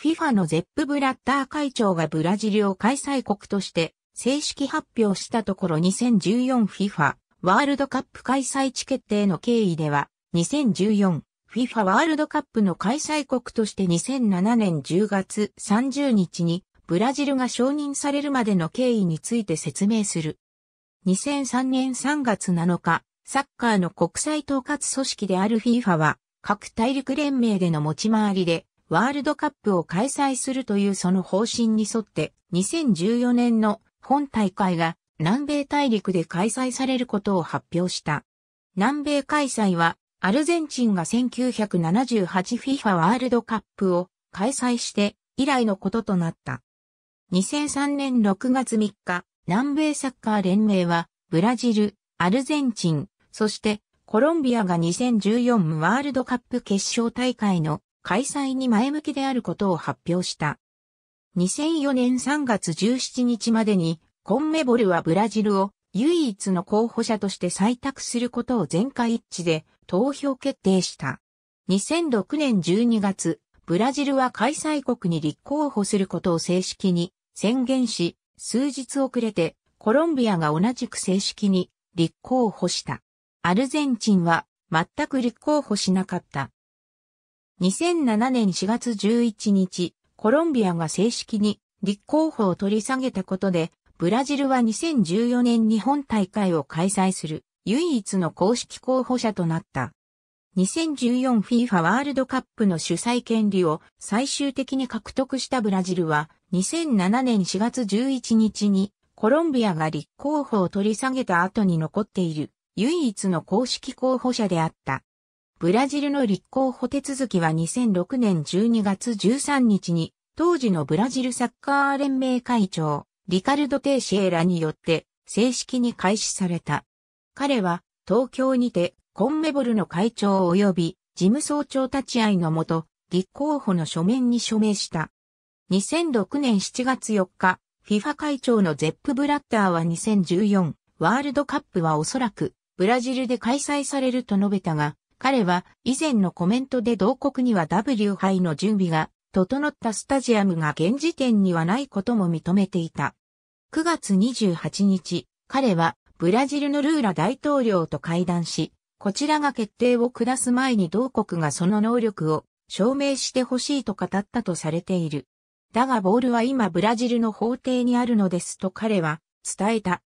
FIFA のゼップ・ブラッター会長がブラジルを開催国として正式発表したところ 2014FIFA ワールドカップ開催地決定の経緯では 2014FIFA ワールドカップの開催国として2007年10月30日にブラジルが承認されるまでの経緯について説明する。2003年3月7日、サッカーの国際統括組織である FIFA は各大陸連盟での持ち回りでワールドカップを開催するというその方針に沿って2014年の本大会が南米大陸で開催されることを発表した。南米開催はアルゼンチンが 1978FIFA ワールドカップを開催して以来のこととなった。2003年6月3日、南米サッカー連盟はブラジル、アルゼンチン、そしてコロンビアが2014ワールドカップ決勝大会の開催に前向きであることを発表した。2004年3月17日までにコンメボルはブラジルを唯一の候補者として採択することを全会一致で投票決定した。2006年12月、ブラジルは開催国に立候補することを正式に宣言し、数日遅れてコロンビアが同じく正式に立候補した。アルゼンチンは全く立候補しなかった。2007年4月11日、コロンビアが正式に立候補を取り下げたことで、ブラジルは2014年日本大会を開催する唯一の公式候補者となった。2014FIFA ワールドカップの主催権利を最終的に獲得したブラジルは2007年4月11日にコロンビアが立候補を取り下げた後に残っている唯一の公式候補者であった。ブラジルの立候補手続きは2006年12月13日に、当時のブラジルサッカー連盟会長、リカルド・テイシエラによって正式に開始された。彼は東京にてコンメボルの会長及び事務総長立ち会いのもと立候補の書面に署名した。2006年7月4日、FIFA 会長のゼップ・ブラッターは2014ワールドカップはおそらくブラジルで開催されると述べたが、彼は以前のコメントで同国には W 杯の準備が整ったスタジアムが現時点にはないことも認めていた。9月28日、彼はブラジルのルーラ大統領と会談し、こちらが決定を下す前に同国がその能力を証明してほしいと語ったとされている。だがボールは今ブラジルの法廷にあるのですと彼は伝えた。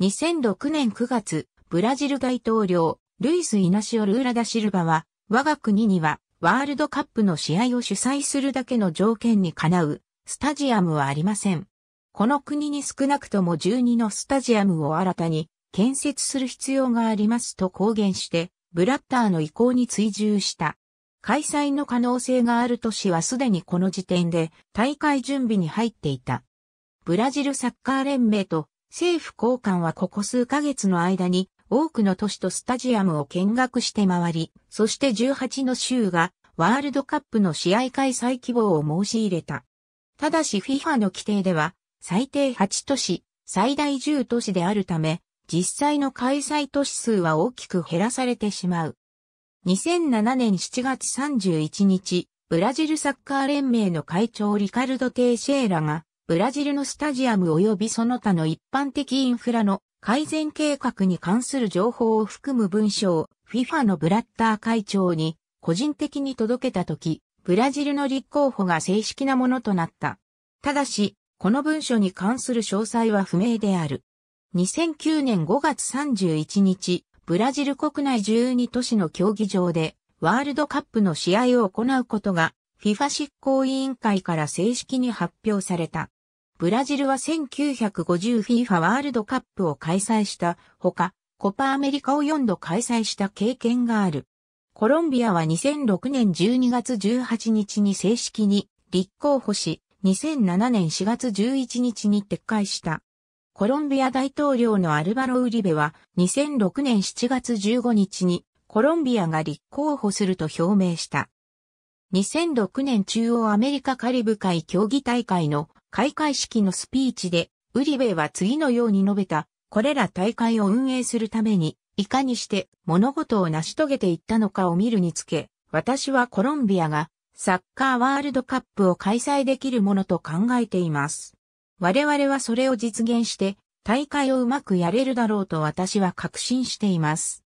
2006年9月、ブラジル大統領ルイス・イナシオ・ルーラダ・シルバは、我が国には、ワールドカップの試合を主催するだけの条件にかなう、スタジアムはありません。この国に少なくとも12のスタジアムを新たに建設する必要がありますと公言して、ブラッターの意向に追従した。開催の可能性がある都市はすでにこの時点で大会準備に入っていた。ブラジルサッカー連盟と政府高官はここ数ヶ月の間に多くの都市とスタジアムを見学して回り、そして18の州がワールドカップの試合開催希望を申し入れた。ただし FIFA の規定では、最低8都市、最大10都市であるため、実際の開催都市数は大きく減らされてしまう。2007年7月31日、ブラジルサッカー連盟の会長リカルド・テイシェーラが、ブラジルのスタジアム及びその他の一般的インフラの改善計画に関する情報を含む文書を FIFA のブラッター会長に個人的に届けたとき、ブラジルの立候補が正式なものとなった。ただし、この文書に関する詳細は不明である。2009年5月31日、ブラジル国内12都市の競技場で、ワールドカップの試合を行うことが、FIFA 執行委員会から正式に発表された。ブラジルは 1950FIFA ワールドカップを開催したほか、コパアメリカを4度開催した経験がある。コロンビアは2006年12月18日に正式に立候補し、2007年4月11日に撤回した。コロンビア大統領のアルバロ・ウリベは2006年7月15日にコロンビアが立候補すると表明した。2006年中央アメリカカリブ海競技大会の開会式のスピーチで、ウリベイは次のように述べた、これら大会を運営するために、いかにして物事を成し遂げていったのかを見るにつけ、私はコロンビアがサッカーワールドカップを開催できるものと考えています。我々はそれを実現して大会をうまくやれるだろうと私は確信しています。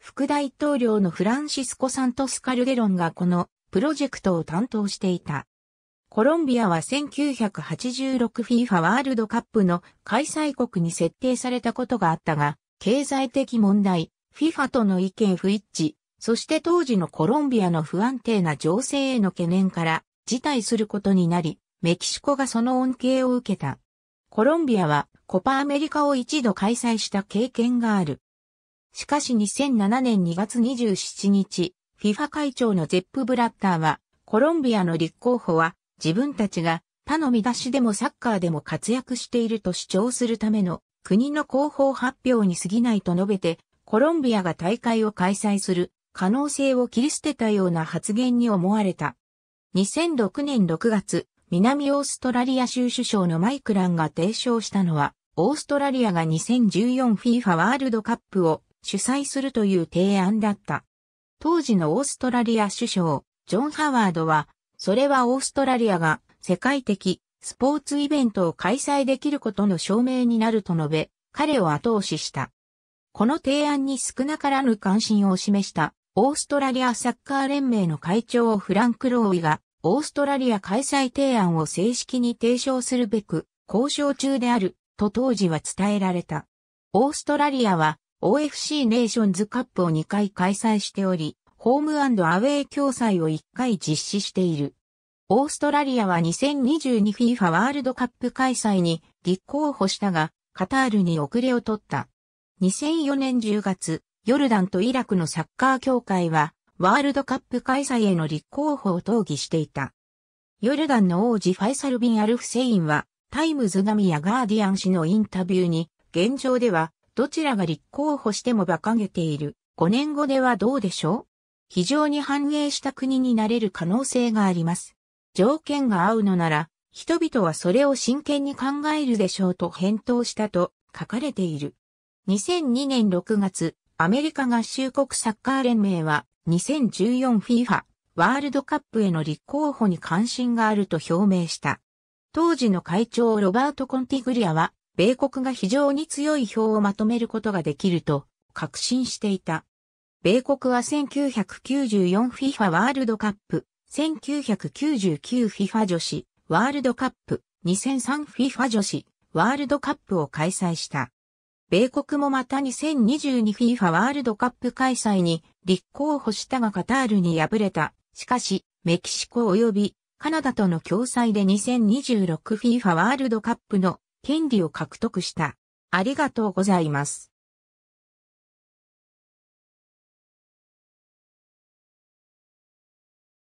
副大統領のフランシスコ・サントス・カルデロンがこのプロジェクトを担当していた。コロンビアは 1986FIFA ワールドカップの開催国に設定されたことがあったが、経済的問題、FIFA との意見不一致、そして当時のコロンビアの不安定な情勢への懸念から辞退することになり、メキシコがその恩恵を受けた。コロンビアはコパアメリカを一度開催した経験がある。しかし2007年2月27日、FIFA 会長のゼップ・ブラッターは、コロンビアの立候補は自分たちが他の見出しでもサッカーでも活躍していると主張するための国の広報発表に過ぎないと述べて、コロンビアが大会を開催する可能性を切り捨てたような発言に思われた。2006年6月、南オーストラリア州首相のマイクランが提唱したのは、オーストラリアが 2014FIFA ワールドカップを主催するという提案だった。当時のオーストラリア首相、ジョン・ハワードは、それはオーストラリアが世界的スポーツイベントを開催できることの証明になると述べ、彼を後押しした。この提案に少なからぬ関心を示したオーストラリアサッカー連盟の会長フランク・ローイがオーストラリア開催提案を正式に提唱するべく交渉中であると当時は伝えられた。オーストラリアは OFC ネーションズカップを2回開催しており、ホームアウェイ共催を1回実施している。オーストラリアは 2022FIFA ワールドカップ開催に立候補したが、カタールに遅れを取った。2004年10月、ヨルダンとイラクのサッカー協会は、ワールドカップ開催への立候補を討議していた。ヨルダンの王子ファイサルビン・アルフセインは、タイムズ紙やガーディアン氏のインタビューに、現状では、どちらが立候補しても馬鹿げている。5年後ではどうでしょう非常に繁栄した国になれる可能性があります。条件が合うのなら、人々はそれを真剣に考えるでしょうと返答したと書かれている。2002年6月、アメリカ合衆国サッカー連盟は 2014FIFA ワールドカップへの立候補に関心があると表明した。当時の会長ロバート・コンティグリアは、米国が非常に強い票をまとめることができると確信していた。米国は 1994FIFA ワールドカップ、1999FIFA 女子、ワールドカップ、2003FIFA 女子、ワールドカップを開催した。米国もまた 2022FIFA ワールドカップ開催に立候補したがカタールに敗れた。しかし、メキシコ及びカナダとの共催で 2026FIFA ワールドカップの権利を獲得した。ありがとうございます。